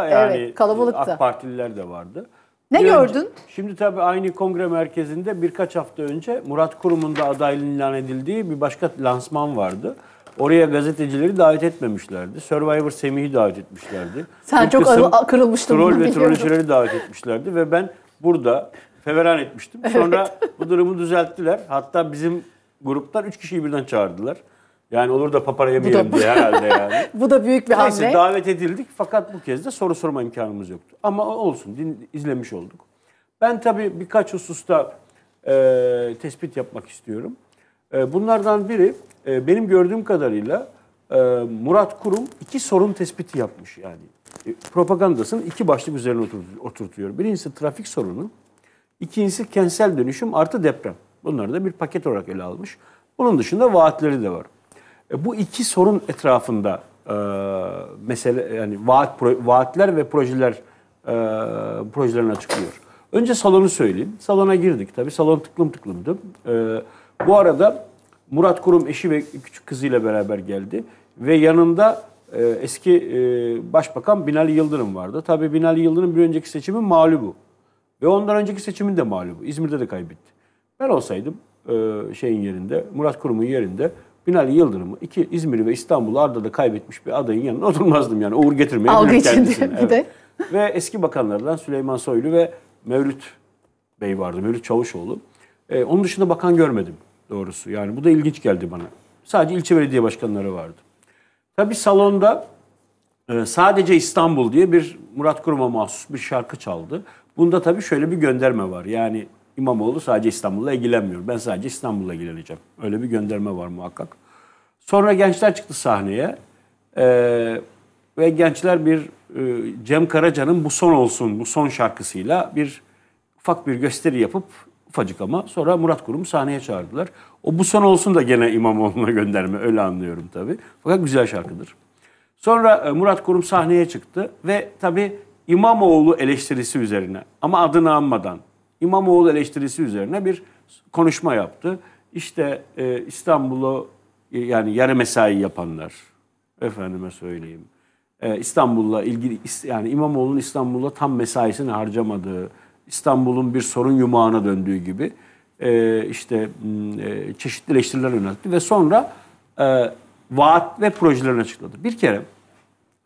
Yani evet, kalabalıktı. AK Partililer de vardı. Ne bir gördün? Önce, şimdi tabii aynı kongre merkezinde birkaç hafta önce Murat Kurum'un da adaylığın ilan edildiği bir başka lansman vardı. Oraya gazetecileri davet etmemişlerdi. Survivor Semih'i davet etmişlerdi. Sen bir çok kısım, kırılmıştın. Troll ve trollçileri davet etmişlerdi ve ben burada feveran etmiştim. Sonra evet. bu durumu düzelttiler. Hatta bizim gruptan üç kişiyi birden çağırdılar. Yani olur da papara yemeyelim diye herhalde yani. bu da büyük bir Neyse, hamle. davet edildik fakat bu kez de soru sorma imkanımız yoktu. Ama olsun din, izlemiş olduk. Ben tabii birkaç hususta e, tespit yapmak istiyorum. E, bunlardan biri e, benim gördüğüm kadarıyla e, Murat Kurum iki sorun tespiti yapmış yani. E, propagandasını iki başlık üzerine oturtuyor. Birincisi trafik sorunu, ikincisi kentsel dönüşüm artı deprem. Bunları da bir paket olarak ele almış. Bunun dışında vaatleri de var. E, bu iki sorun etrafında e, mesele yani vaat vaatler ve projeler e, projelerini açıklıyor. Önce salonu söyleyeyim. Salona girdik tabii. Salon tıklım tıklımdı. E, bu arada Murat Kurum eşi ve küçük kızıyla beraber geldi ve yanında e, eski e, başbakan Binali Yıldırım vardı. Tabii Binali Yıldırım bir önceki seçimin mağlubu ve ondan önceki seçimin de mağlubu. İzmir'de de kaybetti. Ben olsaydım e, şeyin yerinde, Murat Kurum'un yerinde Binali Yıldırım'ı iki İzmir'i ve İstanbul'u arda da kaybetmiş bir adayın yanına oturmazdım yani. Uğur getirmeye Algı içinde bir evet. de. Ve eski bakanlardan Süleyman Soylu ve Mevlüt Bey vardı. Mevlüt Çavuşoğlu. Ee, onun dışında bakan görmedim doğrusu. Yani bu da ilginç geldi bana. Sadece ilçe belediye başkanları vardı. Tabii salonda e, sadece İstanbul diye bir Murat Kurum'a mahsus bir şarkı çaldı. Bunda tabii şöyle bir gönderme var. Yani İmamoğlu sadece İstanbul'la ilgilenmiyor. Ben sadece İstanbul'la ilgileneceğim. Öyle bir gönderme var muhakkak. Sonra gençler çıktı sahneye. Ee, ve gençler bir e, Cem Karaca'nın Bu Son Olsun, Bu Son şarkısıyla bir ufak bir gösteri yapıp ufacık ama sonra Murat Kurum sahneye çağırdılar. O Bu Son Olsun da gene İmamoğlu'na gönderme öyle anlıyorum tabii. Fakat güzel şarkıdır. Sonra e, Murat Kurum sahneye çıktı ve tabii İmamoğlu eleştirisi üzerine ama adını anmadan İmamoğlu eleştirisi üzerine bir konuşma yaptı. İşte e, İstanbul'u e, yani yarı mesai yapanlar, efendime söyleyeyim, e, İstanbul'la ilgili yani İmamoğlu'nun İstanbul'da tam mesaisini harcamadığı, İstanbul'un bir sorun yumağına döndüğü gibi e, işte e, çeşitli eleştiriler yöneltti ve sonra e, vaat ve projelerini açıkladı. Bir kere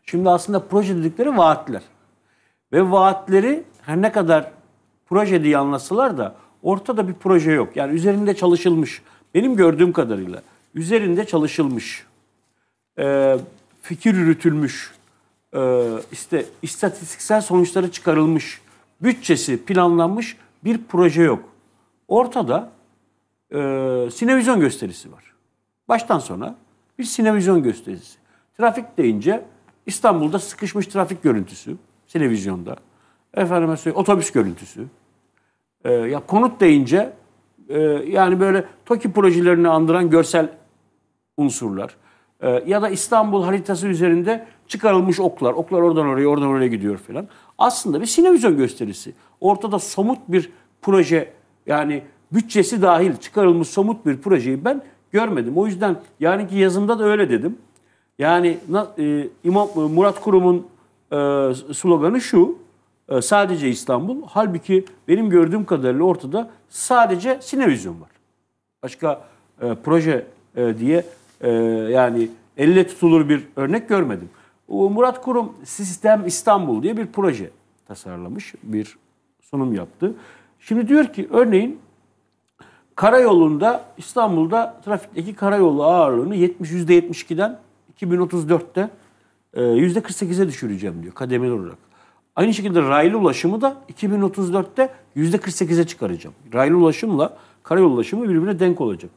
şimdi aslında proje dedikleri vaatler ve vaatleri her ne kadar proje diye anlatsalar da ortada bir proje yok. Yani üzerinde çalışılmış. Benim gördüğüm kadarıyla üzerinde çalışılmış, e, fikir yürütülmüş, e, işte istatistiksel sonuçları çıkarılmış, bütçesi planlanmış bir proje yok. Ortada e, sinevizyon gösterisi var. Baştan sona bir sinevizyon gösterisi. Trafik deyince İstanbul'da sıkışmış trafik görüntüsü televizyonda. Efendime söyleyeyim otobüs görüntüsü. E, ya konut deyince e, yani böyle TOKİ projelerini andıran görsel unsurlar. E, ya da İstanbul haritası üzerinde çıkarılmış oklar. Oklar oradan oraya, oradan oraya gidiyor falan. Aslında bir sinevizyon gösterisi. Ortada somut bir proje yani bütçesi dahil çıkarılmış somut bir projeyi ben görmedim. O yüzden yarınki yazımda da öyle dedim. Yani e, İmam Murat Kurum'un e, sloganı şu e, sadece İstanbul. Halbuki benim gördüğüm kadarıyla ortada sadece sinevizyon var. Başka e, proje e, diye e, yani elle tutulur bir örnek görmedim. Murat Kurum Sistem İstanbul diye bir proje tasarlamış, bir sunum yaptı. Şimdi diyor ki örneğin karayolunda İstanbul'da trafikteki karayolu ağırlığını 70 %72'den 2034'te %48'e düşüreceğim diyor kademeli olarak. Aynı şekilde raylı ulaşımı da 2034'te %48'e çıkaracağım. Raylı ulaşımla karayolu ulaşımı birbirine denk olacak.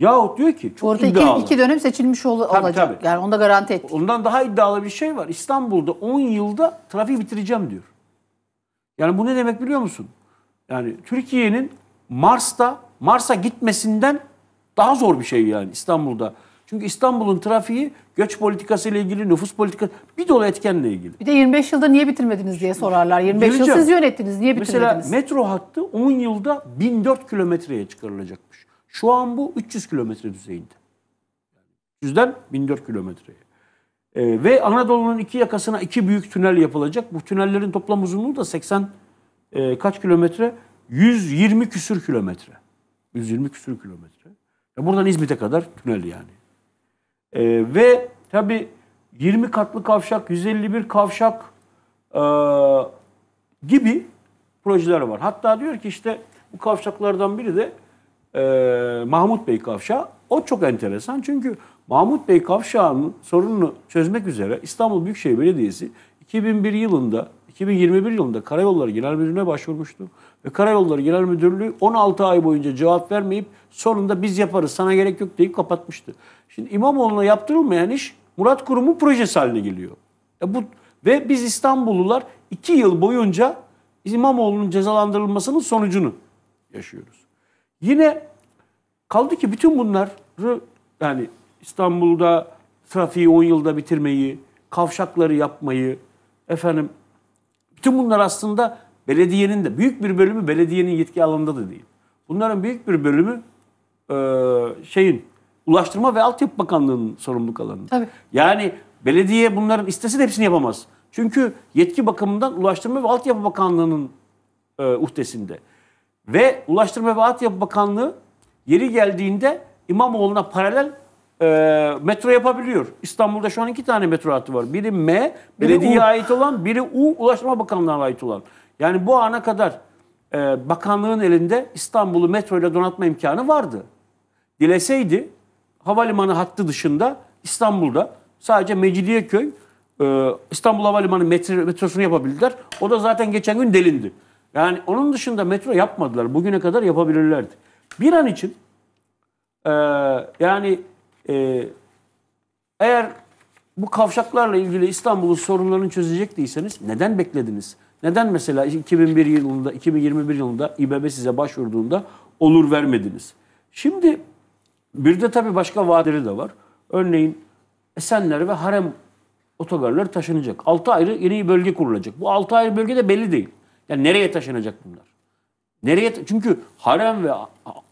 Yahut diyor ki çok Orada iddialı. Iki, iki dönem seçilmiş ol, tabii, olacak. Tabii. Yani onda garanti ettik. Ondan daha iddialı bir şey var. İstanbul'da 10 yılda trafiği bitireceğim diyor. Yani bu ne demek biliyor musun? Yani Türkiye'nin Mars'ta Mars'a gitmesinden daha zor bir şey yani İstanbul'da çünkü İstanbul'un trafiği göç politikası ile ilgili, nüfus politikası bir dolu etkenle ilgili. Bir de 25 yılda niye bitirmediniz diye sorarlar. 25 yıl siz yönettiniz, niye bitirmediniz? Mesela metro hattı 10 yılda 1004 kilometreye çıkarılacakmış. Şu an bu 300 kilometre düzeyinde. yüzden 1004 kilometreye. Ee, ve Anadolu'nun iki yakasına iki büyük tünel yapılacak. Bu tünellerin toplam uzunluğu da 80 e, kaç kilometre? 120 küsür kilometre. 120 küsür kilometre. Ya buradan İzmit'e kadar tünel yani. E, ve tabii 20 katlı kavşak, 151 kavşak e, gibi projeler var. Hatta diyor ki işte bu kavşaklardan biri de e, Mahmut Bey kavşağı. O çok enteresan çünkü Mahmut Bey kavşağının sorununu çözmek üzere İstanbul Büyükşehir Belediyesi 2001 yılında 2021 yılında Karayolları Genel Müdürlüğü'ne başvurmuştu. Ve Karayolları Genel Müdürlüğü 16 ay boyunca cevap vermeyip sonunda biz yaparız sana gerek yok deyip kapatmıştı. Şimdi İmamoğlu'na yaptırılmayan iş Murat Kurum'u projesi haline geliyor. E bu Ve biz İstanbullular 2 yıl boyunca İmamoğlu'nun cezalandırılmasının sonucunu yaşıyoruz. Yine kaldı ki bütün bunları yani İstanbul'da trafiği 10 yılda bitirmeyi, kavşakları yapmayı, efendim bütün bunlar aslında belediyenin de büyük bir bölümü belediyenin yetki alanında da değil. Bunların büyük bir bölümü e, şeyin Ulaştırma ve Altyapı Bakanlığı'nın sorumluluk alanında. Tabii. Yani belediye bunların istese de hepsini yapamaz. Çünkü yetki bakımından Ulaştırma ve Altyapı Bakanlığı'nın e, uhdesinde. Ve Ulaştırma ve Altyapı Bakanlığı yeri geldiğinde İmamoğlu'na paralel e, metro yapabiliyor. İstanbul'da şu an iki tane metro hattı var. Biri M, biri Belediye ait olan, biri U, Ulaştırma Bakanlığı'na ait olan. Yani bu ana kadar e, bakanlığın elinde İstanbul'u metro ile donatma imkanı vardı. Dileseydi havalimanı hattı dışında İstanbul'da sadece Mecidiyeköy, e, İstanbul Havalimanı metro, metrosunu yapabildiler. O da zaten geçen gün delindi. Yani onun dışında metro yapmadılar. Bugüne kadar yapabilirlerdi. Bir an için e, yani ee, eğer bu kavşaklarla ilgili İstanbul'un sorunlarını çözecek değilseniz neden beklediniz? Neden mesela 2001 yılında, 2021 yılında İBB size başvurduğunda olur vermediniz? Şimdi bir de tabii başka vaatleri de var. Örneğin Esenler ve Harem otogarları taşınacak. 6 ayrı yeni bölge kurulacak. Bu 6 ayrı bölge de belli değil. Yani nereye taşınacak bunlar? Nereye? Çünkü Harem ve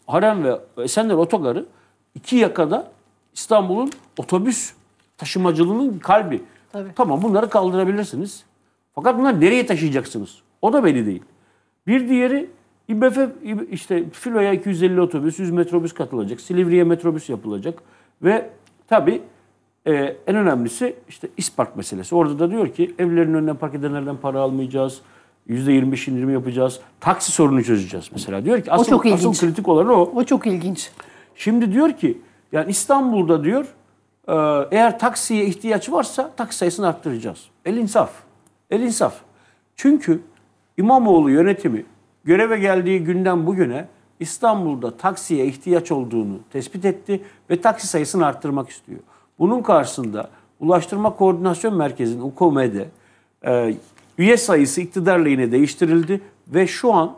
Harem ve Esenler otogarı iki yakada İstanbul'un otobüs taşımacılığının kalbi. Tabii. Tamam bunları kaldırabilirsiniz. Fakat bunları nereye taşıyacaksınız? O da belli değil. Bir diğeri İBF işte filoya 250 otobüs, 100 metrobüs katılacak. Silivri'ye metrobüs yapılacak. Ve tabii e, en önemlisi işte ispark meselesi. Orada da diyor ki evlerin önünden park edenlerden para almayacağız. %25 indirim yapacağız. Taksi sorunu çözeceğiz mesela. Diyor ki asıl, o çok ilginç. asıl kritik olan o. O çok ilginç. Şimdi diyor ki yani İstanbul'da diyor e, eğer taksiye ihtiyaç varsa taksi sayısını arttıracağız. El insaf. El insaf. Çünkü İmamoğlu yönetimi göreve geldiği günden bugüne İstanbul'da taksiye ihtiyaç olduğunu tespit etti ve taksi sayısını arttırmak istiyor. Bunun karşısında Ulaştırma Koordinasyon Merkezi'nin UKOME'de e, üye sayısı iktidar lehine değiştirildi ve şu an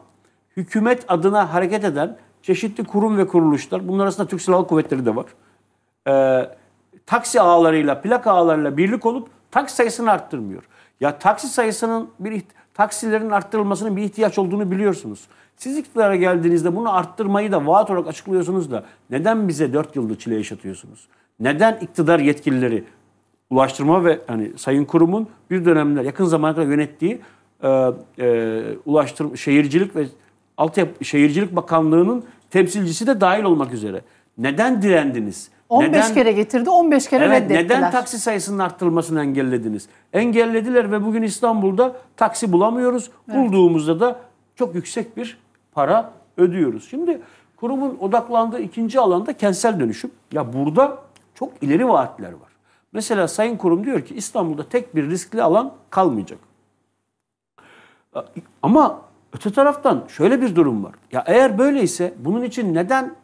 hükümet adına hareket eden çeşitli kurum ve kuruluşlar, bunlar arasında Türk Silahlı Kuvvetleri de var. E, taksi ağlarıyla, plak ağlarıyla birlik olup taksi sayısını arttırmıyor. Ya taksi sayısının bir taksilerin arttırılmasının bir ihtiyaç olduğunu biliyorsunuz. Siz iktidara geldiğinizde bunu arttırmayı da vaat olarak açıklıyorsunuz da neden bize dört yıldır çile yaşatıyorsunuz? Neden iktidar yetkilileri Ulaştırma ve hani Sayın Kurum'un bir dönemler yakın zamana kadar yönettiği e, e, ulaştırma şehircilik ve altyapı şehircilik bakanlığının temsilcisi de dahil olmak üzere. Neden direndiniz? 15 neden, kere getirdi, 15 kere evet, reddettiler. Neden taksi sayısının arttırılmasını engellediniz? Engellediler ve bugün İstanbul'da taksi bulamıyoruz. Evet. Bulduğumuzda da çok yüksek bir para ödüyoruz. Şimdi kurumun odaklandığı ikinci alanda kentsel dönüşüm. Ya burada çok ileri vaatler var. Mesela Sayın Kurum diyor ki İstanbul'da tek bir riskli alan kalmayacak. Ama Öte taraftan şöyle bir durum var. Ya eğer böyleyse bunun için neden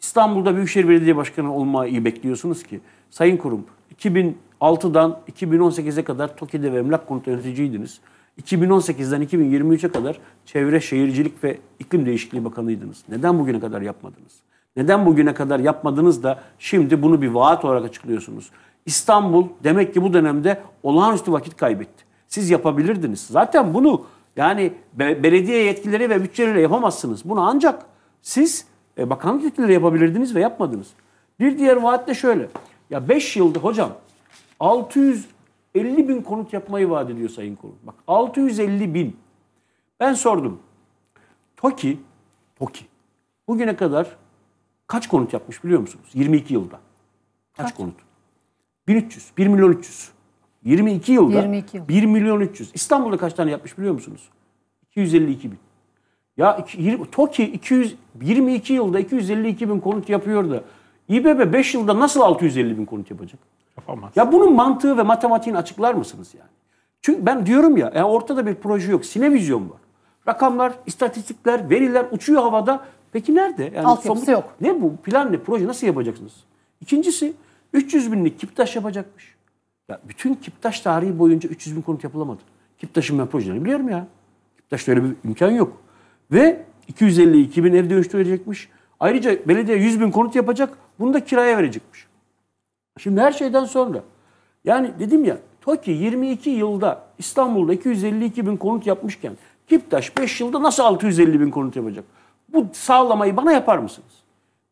İstanbul'da Büyükşehir Belediye Başkanı olmayı bekliyorsunuz ki? Sayın Kurum, 2006'dan 2018'e kadar TOKİ'de ve Emlak Konut yöneticiydiniz. 2018'den 2023'e kadar Çevre Şehircilik ve İklim Değişikliği Bakanıydınız. Neden bugüne kadar yapmadınız? Neden bugüne kadar yapmadınız da şimdi bunu bir vaat olarak açıklıyorsunuz? İstanbul demek ki bu dönemde olağanüstü vakit kaybetti. Siz yapabilirdiniz. Zaten bunu yani be- belediye yetkileri ve bütçeleriyle yapamazsınız. Bunu ancak siz e, bakanlık yetkileriyle yapabilirdiniz ve yapmadınız. Bir diğer vaat de şöyle. Ya 5 yılda hocam 650 bin konut yapmayı vaat ediyor Sayın Korun. Bak 650 bin. Ben sordum. TOKİ, TOKİ bugüne kadar kaç konut yapmış biliyor musunuz? 22 yılda. Kaç, kaç? konut? 1300, 1 milyon 300. 22 yılda 22 yıl. 1 milyon 300. İstanbul'da kaç tane yapmış biliyor musunuz? 252 bin. Ya iki, 20, TOKİ 200, 22 yılda 252 bin konut yapıyor da İBB 5 yılda nasıl 650 bin konut yapacak? Yapamaz. Ya bunun mantığı ve matematiğini açıklar mısınız yani? Çünkü ben diyorum ya yani ortada bir proje yok. Sinevizyon var. Rakamlar, istatistikler, veriler uçuyor havada. Peki nerede? Yani Altyapısı yok. Ne bu? Plan ne? Proje nasıl yapacaksınız? İkincisi 300 binlik kiptaş yapacakmış. Ya bütün Kiptaş tarihi boyunca 300 bin konut yapılamadı. Kiptaş'ın ben projelerini biliyorum ya. Kiptaş'ta öyle bir imkan yok. Ve 252 bin ev dönüştürecekmiş. Ayrıca belediye 100 bin konut yapacak. Bunu da kiraya verecekmiş. Şimdi her şeyden sonra. Yani dedim ya TOKİ 22 yılda İstanbul'da 252 bin konut yapmışken Kiptaş 5 yılda nasıl 650 bin konut yapacak? Bu sağlamayı bana yapar mısınız?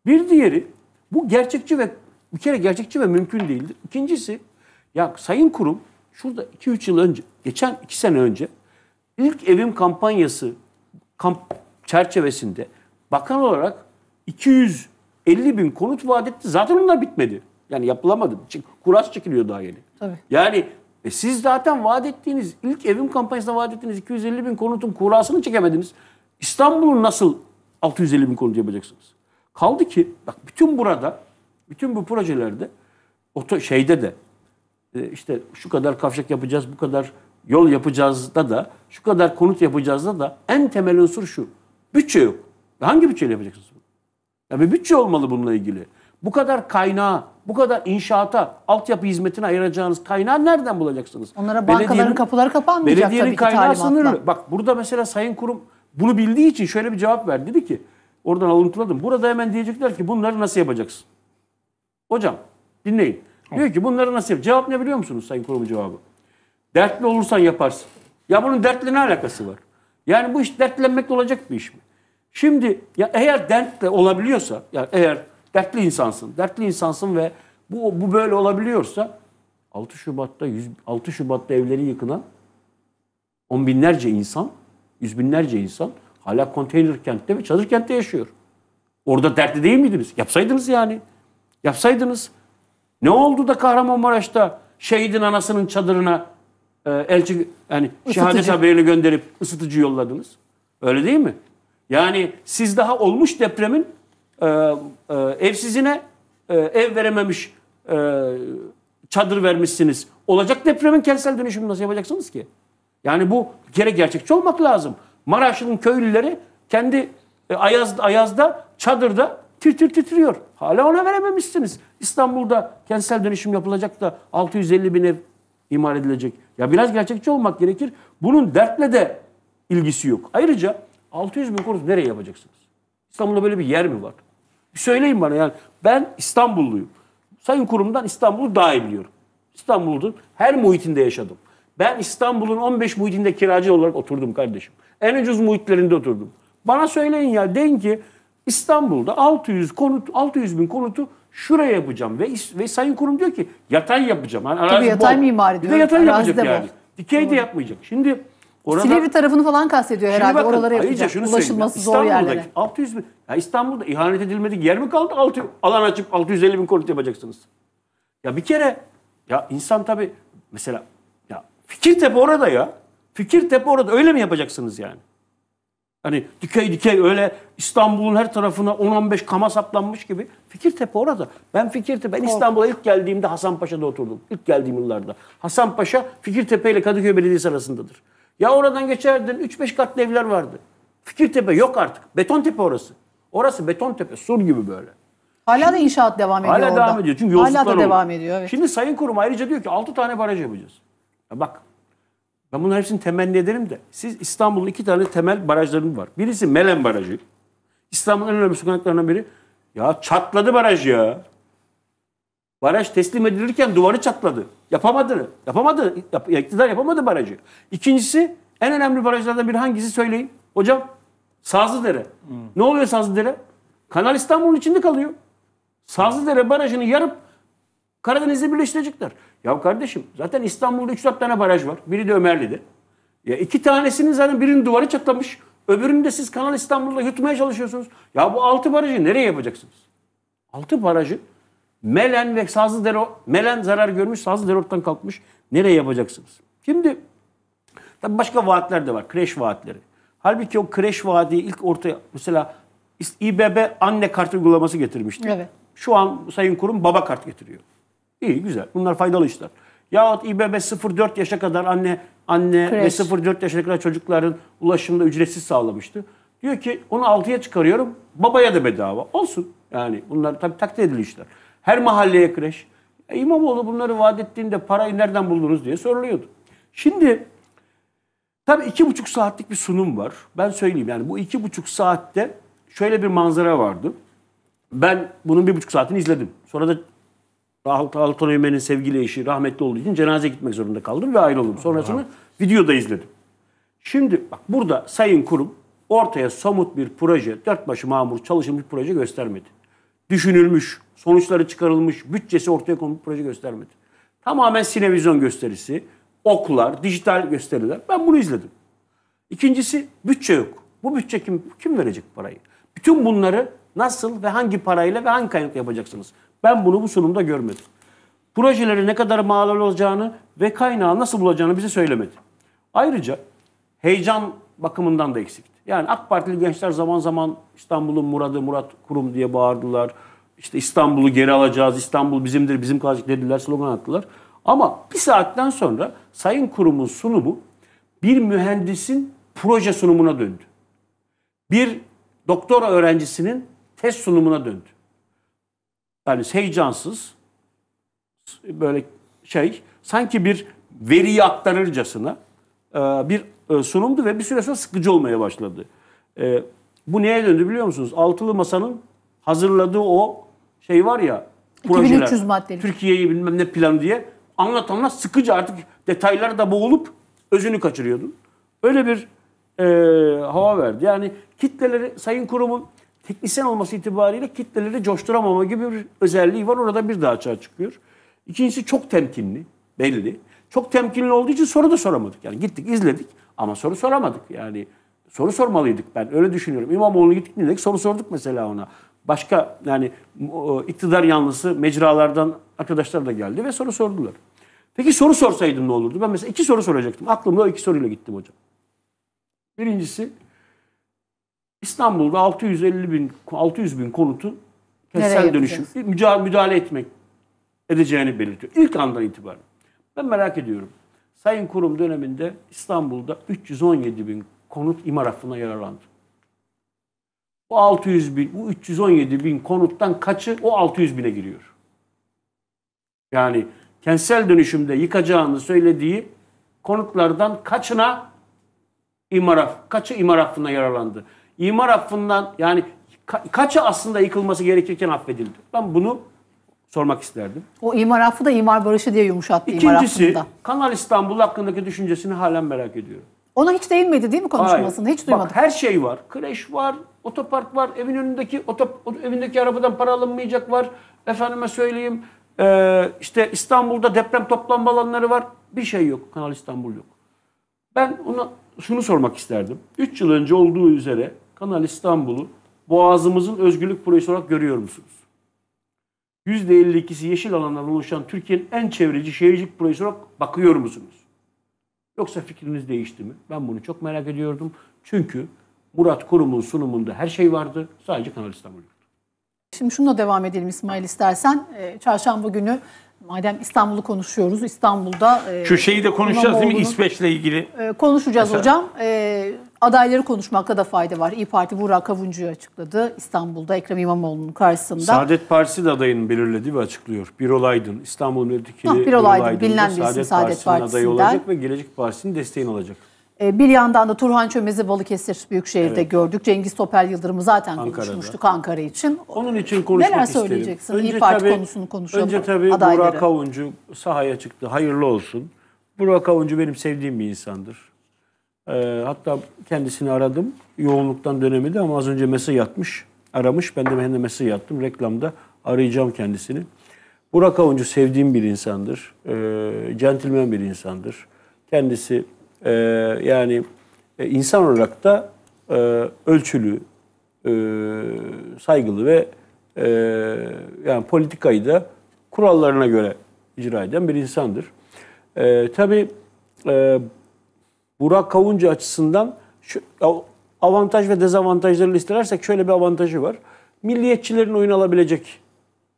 Bir diğeri bu gerçekçi ve bir kere gerçekçi ve mümkün değildir. İkincisi ya sayın kurum şurada 2-3 yıl önce, geçen 2 sene önce ilk evim kampanyası kamp çerçevesinde bakan olarak 250 bin konut vaat etti. Zaten onlar bitmedi. Yani yapılamadı. Çünkü kuras çekiliyor daha yeni. Tabii. Yani e siz zaten vaat ettiğiniz, ilk evim kampanyasında vaat ettiğiniz 250 bin konutun kurasını çekemediniz. İstanbul'un nasıl 650 bin konut yapacaksınız? Kaldı ki bak bütün burada, bütün bu projelerde, oto, şeyde de, e, işte şu kadar kavşak yapacağız, bu kadar yol yapacağız da da, şu kadar konut yapacağız da da en temel unsur şu. Bütçe yok. Hangi bütçeyle yapacaksınız bunu? Ya bir bütçe olmalı bununla ilgili. Bu kadar kaynağı, bu kadar inşaata, altyapı hizmetine ayıracağınız kaynağı nereden bulacaksınız? Onlara bankaların belediyenin, kapıları kapanmayacak belediyenin tabii ki kaynağı sınırlı. Bak burada mesela Sayın Kurum bunu bildiği için şöyle bir cevap verdi. Dedi ki, oradan alıntıladım. Burada hemen diyecekler ki bunları nasıl yapacaksın? Hocam dinleyin. Diyor ki bunları nasıl yap? Cevap ne biliyor musunuz Sayın Kurumu cevabı? Dertli olursan yaparsın. Ya bunun dertle ne alakası var? Yani bu iş dertlenmekle olacak bir iş mi? Şimdi ya eğer dertle olabiliyorsa, ya eğer dertli insansın, dertli insansın ve bu, bu böyle olabiliyorsa 6 Şubat'ta 100, 6 Şubat'ta evleri yıkılan on binlerce insan, yüz binlerce insan hala konteyner kentte ve çadır kentte yaşıyor. Orada dertli değil miydiniz? Yapsaydınız yani. Yapsaydınız. Ne oldu da Kahramanmaraş'ta şehidin anasının çadırına e, elçi yani Isıtıcı. şehadet haberini gönderip ısıtıcı yolladınız? Öyle değil mi? Yani siz daha olmuş depremin e, e, evsizine e, ev verememiş e, çadır vermişsiniz. Olacak depremin kentsel dönüşümünü nasıl yapacaksınız ki? Yani bu bir gerçekçi olmak lazım. Maraş'ın köylüleri kendi e, Ayaz, Ayaz'da, çadırda tir tir titriyor. Hala ona verememişsiniz. İstanbul'da kentsel dönüşüm yapılacak da 650 bin ev imal edilecek. Ya biraz gerçekçi olmak gerekir. Bunun dertle de ilgisi yok. Ayrıca 600 bin konut nereye yapacaksınız? İstanbul'da böyle bir yer mi var? Bir söyleyin bana yani ben İstanbulluyum. Sayın kurumdan İstanbul'u daha iyi biliyorum. İstanbul'un her muhitinde yaşadım. Ben İstanbul'un 15 muhitinde kiracı olarak oturdum kardeşim. En ucuz muhitlerinde oturdum. Bana söyleyin ya deyin ki İstanbul'da 600 konut 600 bin konutu şuraya yapacağım ve ve sayın kurum diyor ki yatay yapacağım. Yani Tabii yatay bol. mimari diyor. Bir de yatay yapacak de yani. Dikey de yapmayacak. Şimdi orada Silivri tarafını falan kastediyor herhalde. Bakın, Oraları yapacak. Şunu Ulaşılması zor yerlere. 600 bin ya İstanbul'da ihanet edilmedik yer mi kaldı? 6 alan açıp 650 bin konut yapacaksınız. Ya bir kere ya insan tabii mesela ya Fikirtepe orada ya. Fikirtepe orada öyle mi yapacaksınız yani? Hani dikey dikey öyle İstanbul'un her tarafına 10-15 kama saplanmış gibi. Fikirtepe orada. Ben Fikirtepe, ben İstanbul'a ilk geldiğimde Hasanpaşa'da oturdum. İlk geldiğim yıllarda. Hasanpaşa Fikirtepe ile Kadıköy Belediyesi arasındadır. Ya oradan geçerdin 3-5 katlı evler vardı. Fikirtepe yok artık. beton tepe orası. Orası beton tepe sur gibi böyle. Hala da inşaat devam ediyor hala orada. Hala devam ediyor çünkü Hala da devam olur. ediyor. Evet. Şimdi Sayın Kurum ayrıca diyor ki 6 tane baraj yapacağız. Ya bak ben bunların hepsini temenni ederim de. Siz İstanbul'un iki tane temel barajların var. Birisi Melen Barajı. İstanbul'un en önemli sokaklarından biri. Ya çatladı baraj ya. Baraj teslim edilirken duvarı çatladı. Yapamadı. Yapamadı. Yap, iktidar yapamadı barajı. İkincisi en önemli barajlardan biri hangisi söyleyin. Hocam Sazlıdere. Hmm. Ne oluyor Sazlıdere? Kanal İstanbul'un içinde kalıyor. Sazlıdere barajını yarıp Karadeniz'i birleştirecekler. Ya kardeşim zaten İstanbul'da 3-4 tane baraj var. Biri de Ömerli'de. Ya iki tanesinin zaten birinin duvarı çatlamış. Öbürünü de siz Kanal İstanbul'da yutmaya çalışıyorsunuz. Ya bu altı barajı nereye yapacaksınız? Altı barajı Melen ve Sazlıdere Melen zarar görmüş, Sazlıdere ortadan kalkmış. Nereye yapacaksınız? Şimdi tabii başka vaatler de var. Kreş vaatleri. Halbuki o kreş vaadi ilk ortaya mesela İBB anne kartı uygulaması getirmişti. Evet. Şu an Sayın Kurum baba kart getiriyor. İyi güzel. Bunlar faydalı işler. Yahut İBB 0-4 yaşa kadar anne anne Kreş. ve 0-4 yaşa kadar çocukların ulaşımda ücretsiz sağlamıştı. Diyor ki onu 6'ya çıkarıyorum. Babaya da bedava. Olsun. Yani bunlar tabii takdir edili işler. Her mahalleye kreş. E İmamoğlu bunları vaat ettiğinde parayı nereden buldunuz diye soruluyordu. Şimdi tabii iki buçuk saatlik bir sunum var. Ben söyleyeyim yani bu iki buçuk saatte şöyle bir manzara vardı. Ben bunun bir buçuk saatini izledim. Sonra da Altan Ömer'in sevgili eşi rahmetli olduğu için cenaze gitmek zorunda kaldım ve ayrıldım. Sonrasını videoda izledim. Şimdi bak burada sayın kurum ortaya somut bir proje, dört başı mamur bir proje göstermedi. Düşünülmüş, sonuçları çıkarılmış, bütçesi ortaya konmuş proje göstermedi. Tamamen sinevizyon gösterisi, oklar, dijital gösteriler. Ben bunu izledim. İkincisi bütçe yok. Bu bütçe kim, kim verecek parayı? Bütün bunları nasıl ve hangi parayla ve hangi kaynakla yapacaksınız? Ben bunu bu sunumda görmedim. Projeleri ne kadar mal olacağını ve kaynağı nasıl bulacağını bize söylemedi. Ayrıca heyecan bakımından da eksikti. Yani AK Partili gençler zaman zaman İstanbul'un Murad'ı Murat Kurum diye bağırdılar. İşte İstanbul'u geri alacağız, İstanbul bizimdir, bizim kalacak dediler, slogan attılar. Ama bir saatten sonra Sayın Kurum'un sunumu bir mühendisin proje sunumuna döndü. Bir doktora öğrencisinin test sunumuna döndü yani heyecansız böyle şey sanki bir veriyi aktarırcasına e, bir e, sunumdu ve bir süre sonra sıkıcı olmaya başladı. E, bu neye döndü biliyor musunuz? Altılı Masa'nın hazırladığı o şey var ya projeler. Türkiye'yi bilmem ne plan diye anlat sıkıcı artık detaylara da boğulup özünü kaçırıyordun. Öyle bir e, hava verdi. Yani kitleleri Sayın Kurum'un teknisyen olması itibariyle kitleleri coşturamama gibi bir özelliği var. Orada bir daha açığa çıkıyor. İkincisi çok temkinli, belli. Çok temkinli olduğu için soru da soramadık. Yani gittik izledik ama soru soramadık. Yani soru sormalıydık ben öyle düşünüyorum. İmamoğlu gittik dedik soru sorduk mesela ona. Başka yani iktidar yanlısı mecralardan arkadaşlar da geldi ve soru sordular. Peki soru sorsaydım ne olurdu? Ben mesela iki soru soracaktım. Aklımda o iki soruyla gittim hocam. Birincisi İstanbul'da 650 bin 600 bin konutun kentsel dönüşüm müdahale, müdahale etmek edeceğini belirtiyor. İlk andan itibaren. Ben merak ediyorum. Sayın Kurum döneminde İstanbul'da 317 bin konut imar affına yararlandı. Bu 600 bin, bu 317 bin konuttan kaçı o 600 bine giriyor? Yani kentsel dönüşümde yıkacağını söylediği konutlardan kaçına imar kaçı imar affına yararlandı? imar affından yani ka- kaça aslında yıkılması gerekirken affedildi? Ben bunu sormak isterdim. O imar affı da imar barışı diye yumuşattı İkincisi, imar affında. İkincisi Kanal İstanbul hakkındaki düşüncesini halen merak ediyorum. Ona hiç değinmedi değil mi konuşmasında? Hayır. Hiç duymadım. Bak her şey var. Kreş var, otopark var, evin önündeki otop, evindeki arabadan para alınmayacak var. Efendime söyleyeyim ee, işte İstanbul'da deprem toplanma alanları var. Bir şey yok. Kanal İstanbul yok. Ben ona şunu sormak isterdim. 3 yıl önce olduğu üzere Kanal İstanbul'u boğazımızın özgürlük projesi olarak görüyor musunuz? %52'si yeşil alanlardan oluşan Türkiye'nin en çevreci şehircilik projesi olarak bakıyor musunuz? Yoksa fikriniz değişti mi? Ben bunu çok merak ediyordum. Çünkü Murat Kurum'un sunumunda her şey vardı. Sadece Kanal İstanbul yoktu. Şimdi şununla devam edelim İsmail istersen. Ee, çarşamba günü Madem İstanbul'u konuşuyoruz, İstanbul'da... E, Şu şeyi de konuşacağız değil mi İsveç'le ilgili? E, konuşacağız Mesela. hocam. E, adayları konuşmakta da fayda var. İyi Parti Burak Avuncu'yu açıkladı İstanbul'da Ekrem İmamoğlu'nun karşısında. Saadet Partisi de adayını belirledi ve açıklıyor. Birol Aydın, İstanbul Milletvekili ah, Birol Aydın, bilinen birisi Saadet, Saadet Partisi'nin adayı olacak ve Gelecek Partisi'nin desteğini olacak. Ee, bir yandan da Turhan Çömez'i Balıkesir Büyükşehir'de evet. gördük. Cengiz Topel Yıldırım'ı zaten Ankara'da. konuşmuştuk Ankara için. Onun için konuşmak Neler isterim. Neler söyleyeceksin? Önce İyi Parti tabii, konusunu konuşalım. Önce tabii adayları. Burak Avuncu sahaya çıktı. Hayırlı olsun. Burak Avuncu benim sevdiğim bir insandır. Ee, hatta kendisini aradım. Yoğunluktan dönemedi ama az önce mesaj yatmış. Aramış. Ben de ben de mesaj yattım. Reklamda arayacağım kendisini. Burak Avuncu sevdiğim bir insandır. Ee, centilmen bir insandır. Kendisi e, yani e, insan olarak da e, ölçülü, e, saygılı ve e, yani politikayı da kurallarına göre icra eden bir insandır. E, tabii e, Burak Kavuncu açısından şu, avantaj ve dezavantajları listelersek şöyle bir avantajı var. Milliyetçilerin oyun alabilecek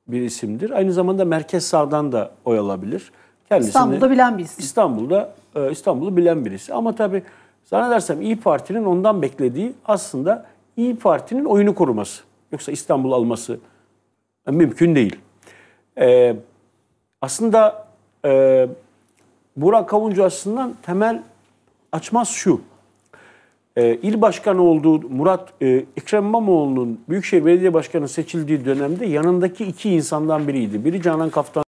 bir isimdir. Aynı zamanda merkez sağdan da oy alabilir. Kendisini, İstanbul'da bilen birisi. İstanbul'da e, İstanbul'u bilen birisi. Ama tabii zannedersem İyi Parti'nin ondan beklediği aslında İyi Parti'nin oyunu koruması. Yoksa İstanbul alması e, mümkün değil. Ee, aslında e, Burak Kavuncu aslında temel açmaz şu. E, il başkanı olduğu Murat e, Ekrem İmamoğlu'nun Büyükşehir Belediye Başkanı seçildiği dönemde yanındaki iki insandan biriydi. Biri Canan Kaftan